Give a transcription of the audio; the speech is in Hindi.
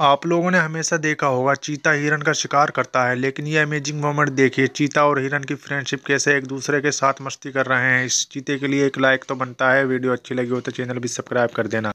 आप लोगों ने हमेशा देखा होगा चीता हिरन का शिकार करता है लेकिन ये अमेजिंग मोमेंट देखिए चीता और हिरन की फ्रेंडशिप कैसे एक दूसरे के साथ मस्ती कर रहे हैं इस चीते के लिए एक लाइक तो बनता है वीडियो अच्छी लगी हो तो चैनल भी सब्सक्राइब कर देना